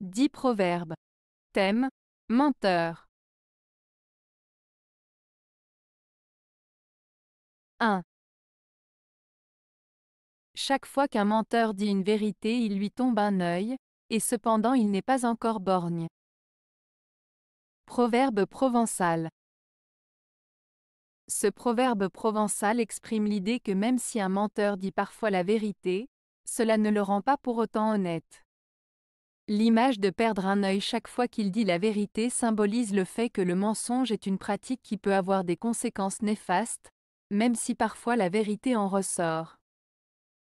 10 proverbes. Thème Menteur. 1. Chaque fois qu'un menteur dit une vérité, il lui tombe un œil, et cependant il n'est pas encore borgne. Proverbe provençal. Ce proverbe provençal exprime l'idée que même si un menteur dit parfois la vérité, cela ne le rend pas pour autant honnête. L'image de perdre un œil chaque fois qu'il dit la vérité symbolise le fait que le mensonge est une pratique qui peut avoir des conséquences néfastes, même si parfois la vérité en ressort.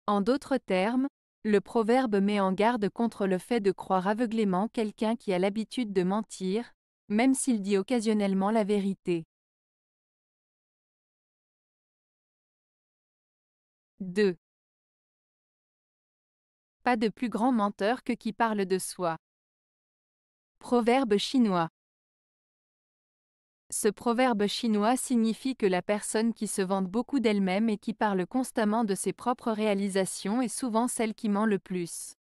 En d'autres termes, le proverbe met en garde contre le fait de croire aveuglément quelqu'un qui a l'habitude de mentir, même s'il dit occasionnellement la vérité. 2 de plus grand menteur que qui parle de soi. Proverbe chinois. Ce proverbe chinois signifie que la personne qui se vante beaucoup d'elle-même et qui parle constamment de ses propres réalisations est souvent celle qui ment le plus.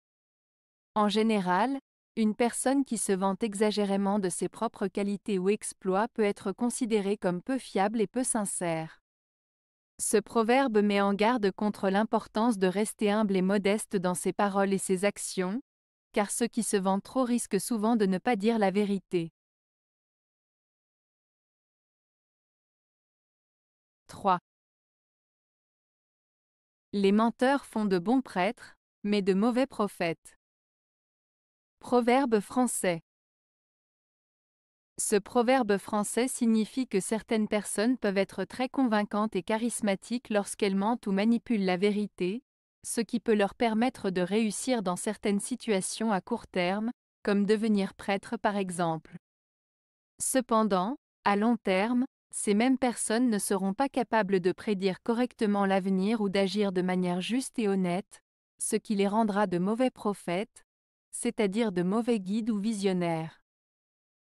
En général, une personne qui se vante exagérément de ses propres qualités ou exploits peut être considérée comme peu fiable et peu sincère. Ce proverbe met en garde contre l'importance de rester humble et modeste dans ses paroles et ses actions, car ceux qui se vantent trop risquent souvent de ne pas dire la vérité. 3. Les menteurs font de bons prêtres, mais de mauvais prophètes. Proverbe français. Ce proverbe français signifie que certaines personnes peuvent être très convaincantes et charismatiques lorsqu'elles mentent ou manipulent la vérité, ce qui peut leur permettre de réussir dans certaines situations à court terme, comme devenir prêtre par exemple. Cependant, à long terme, ces mêmes personnes ne seront pas capables de prédire correctement l'avenir ou d'agir de manière juste et honnête, ce qui les rendra de mauvais prophètes, c'est-à-dire de mauvais guides ou visionnaires.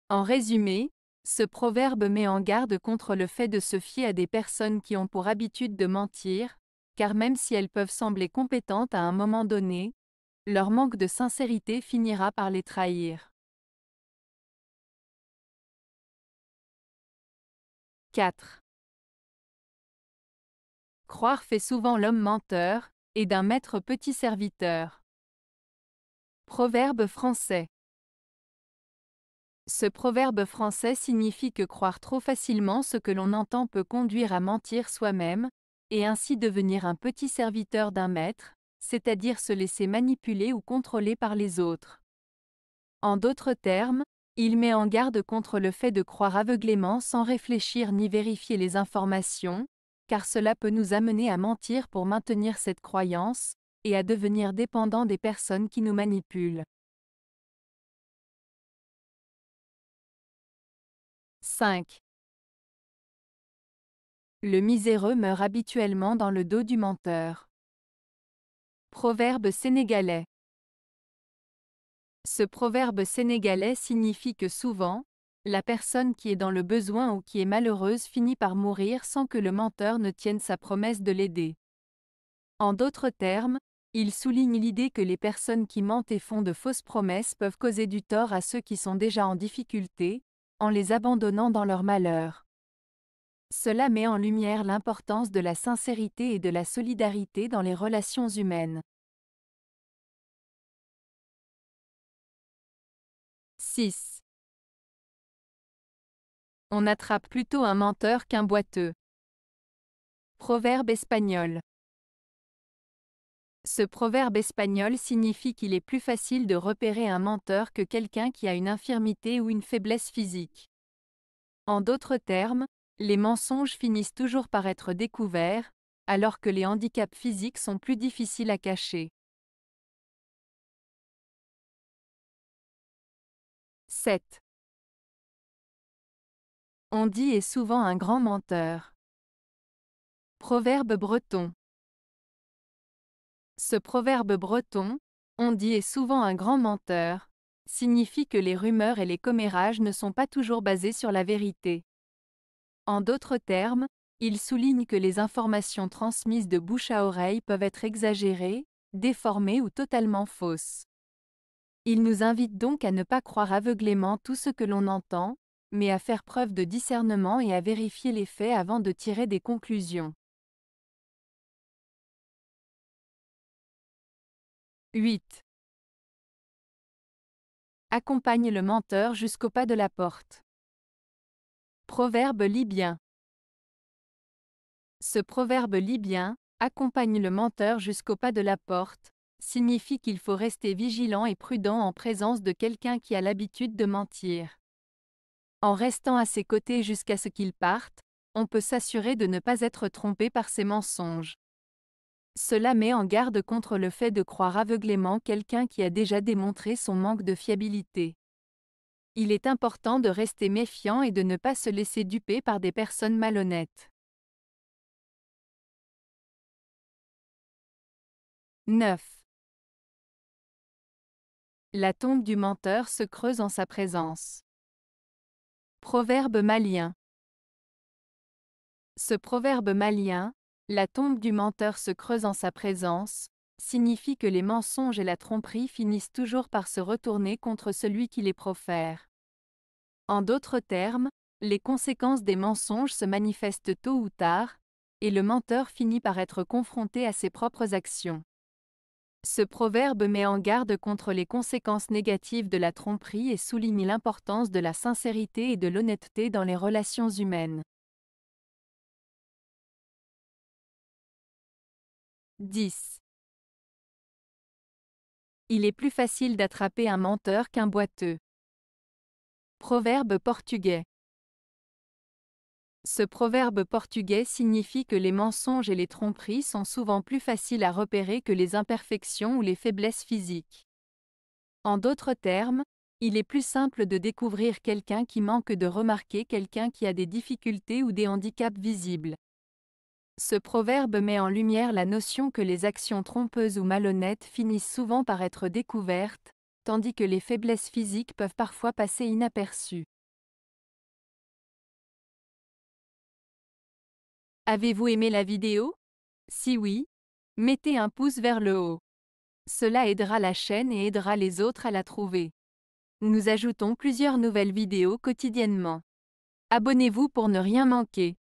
En résumé, ce proverbe met en garde contre le fait de se fier à des personnes qui ont pour habitude de mentir, car même si elles peuvent sembler compétentes à un moment donné, leur manque de sincérité finira par les trahir. 4. Croire fait souvent l'homme menteur, et d'un maître petit serviteur. Proverbe français. Ce proverbe français signifie que croire trop facilement ce que l'on entend peut conduire à mentir soi-même, et ainsi devenir un petit serviteur d'un maître, c'est-à-dire se laisser manipuler ou contrôler par les autres. En d'autres termes, il met en garde contre le fait de croire aveuglément sans réfléchir ni vérifier les informations, car cela peut nous amener à mentir pour maintenir cette croyance, et à devenir dépendant des personnes qui nous manipulent. 5. Le miséreux meurt habituellement dans le dos du menteur. Proverbe sénégalais. Ce proverbe sénégalais signifie que souvent, la personne qui est dans le besoin ou qui est malheureuse finit par mourir sans que le menteur ne tienne sa promesse de l'aider. En d'autres termes, il souligne l'idée que les personnes qui mentent et font de fausses promesses peuvent causer du tort à ceux qui sont déjà en difficulté, en les abandonnant dans leur malheur. Cela met en lumière l'importance de la sincérité et de la solidarité dans les relations humaines. 6. On attrape plutôt un menteur qu'un boiteux. Proverbe espagnol. Ce proverbe espagnol signifie qu'il est plus facile de repérer un menteur que quelqu'un qui a une infirmité ou une faiblesse physique. En d'autres termes, les mensonges finissent toujours par être découverts, alors que les handicaps physiques sont plus difficiles à cacher. 7. On dit est souvent un grand menteur. Proverbe breton. Ce proverbe breton, on dit est souvent un grand menteur, signifie que les rumeurs et les commérages ne sont pas toujours basés sur la vérité. En d'autres termes, il souligne que les informations transmises de bouche à oreille peuvent être exagérées, déformées ou totalement fausses. Il nous invite donc à ne pas croire aveuglément tout ce que l'on entend, mais à faire preuve de discernement et à vérifier les faits avant de tirer des conclusions. 8. Accompagne le menteur jusqu'au pas de la porte. Proverbe libyen. Ce proverbe libyen, accompagne le menteur jusqu'au pas de la porte, signifie qu'il faut rester vigilant et prudent en présence de quelqu'un qui a l'habitude de mentir. En restant à ses côtés jusqu'à ce qu'il parte, on peut s'assurer de ne pas être trompé par ses mensonges. Cela met en garde contre le fait de croire aveuglément quelqu'un qui a déjà démontré son manque de fiabilité. Il est important de rester méfiant et de ne pas se laisser duper par des personnes malhonnêtes. 9. La tombe du menteur se creuse en sa présence. Proverbe malien. Ce proverbe malien, la tombe du menteur se creuse en sa présence, signifie que les mensonges et la tromperie finissent toujours par se retourner contre celui qui les profère. En d'autres termes, les conséquences des mensonges se manifestent tôt ou tard, et le menteur finit par être confronté à ses propres actions. Ce proverbe met en garde contre les conséquences négatives de la tromperie et souligne l'importance de la sincérité et de l'honnêteté dans les relations humaines. 10. Il est plus facile d'attraper un menteur qu'un boiteux. Proverbe portugais. Ce proverbe portugais signifie que les mensonges et les tromperies sont souvent plus faciles à repérer que les imperfections ou les faiblesses physiques. En d'autres termes, il est plus simple de découvrir quelqu'un qui manque de remarquer quelqu'un qui a des difficultés ou des handicaps visibles. Ce proverbe met en lumière la notion que les actions trompeuses ou malhonnêtes finissent souvent par être découvertes, tandis que les faiblesses physiques peuvent parfois passer inaperçues. Avez-vous aimé la vidéo Si oui, mettez un pouce vers le haut. Cela aidera la chaîne et aidera les autres à la trouver. Nous ajoutons plusieurs nouvelles vidéos quotidiennement. Abonnez-vous pour ne rien manquer.